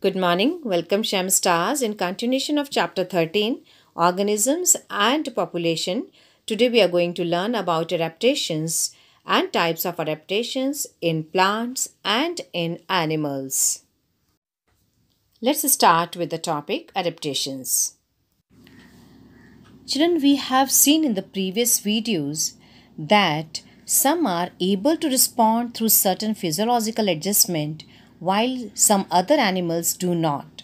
Good morning. Welcome Sham Stars in continuation of chapter 13 Organisms and Population. Today we are going to learn about adaptations and types of adaptations in plants and in animals. Let's start with the topic adaptations. Children, we have seen in the previous videos that some are able to respond through certain physiological adjustment while some other animals do not.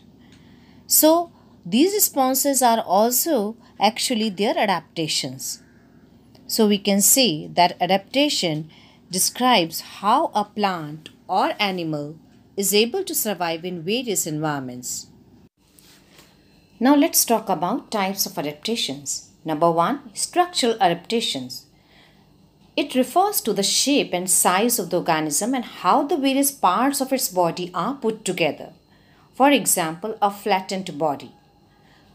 So, these responses are also actually their adaptations. So, we can say that adaptation describes how a plant or animal is able to survive in various environments. Now, let's talk about types of adaptations. Number one, structural adaptations. It refers to the shape and size of the organism and how the various parts of its body are put together. For example, a flattened body.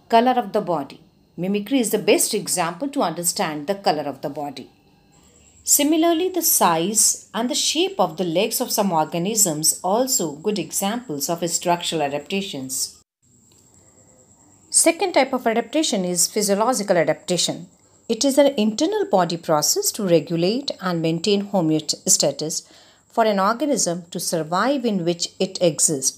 Color of the body. Mimicry is the best example to understand the color of the body. Similarly, the size and the shape of the legs of some organisms also good examples of structural adaptations. Second type of adaptation is physiological adaptation. It is an internal body process to regulate and maintain homeostasis for an organism to survive in which it exists.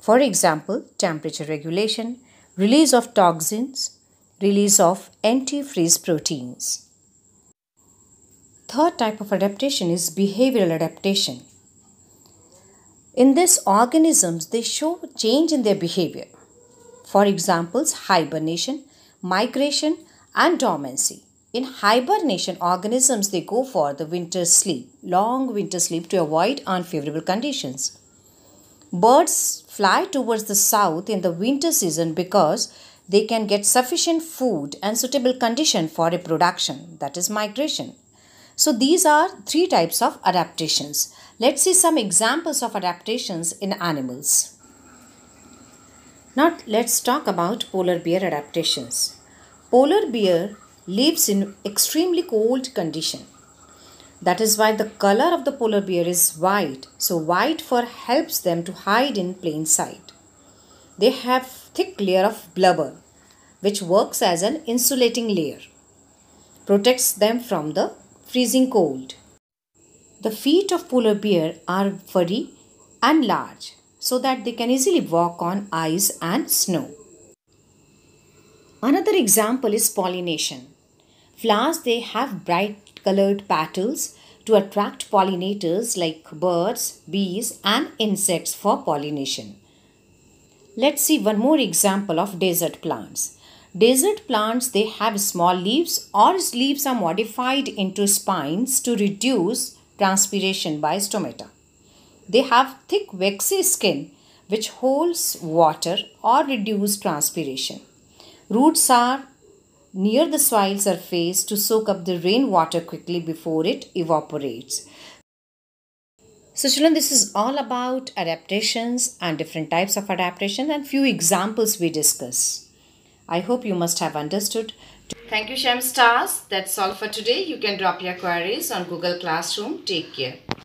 For example, temperature regulation, release of toxins, release of antifreeze proteins. Third type of adaptation is behavioral adaptation. In these organisms, they show change in their behavior. For examples, hibernation, migration, and dormancy. In hibernation organisms, they go for the winter sleep, long winter sleep to avoid unfavorable conditions. Birds fly towards the south in the winter season because they can get sufficient food and suitable condition for reproduction, that is migration. So these are three types of adaptations. Let's see some examples of adaptations in animals. Now let's talk about polar bear adaptations polar bear lives in extremely cold condition. That is why the color of the polar bear is white. So white fur helps them to hide in plain sight. They have thick layer of blubber which works as an insulating layer. Protects them from the freezing cold. The feet of polar bear are furry and large so that they can easily walk on ice and snow. Another example is pollination. Flowers they have bright colored petals to attract pollinators like birds, bees and insects for pollination. Let's see one more example of desert plants. Desert plants they have small leaves or leaves are modified into spines to reduce transpiration by stomata. They have thick waxy skin which holds water or reduce transpiration. Roots are near the soil surface to soak up the rainwater quickly before it evaporates. So children, this is all about adaptations and different types of adaptation and few examples we discuss. I hope you must have understood. Thank you Shem Stars. That's all for today. You can drop your queries on Google Classroom. Take care.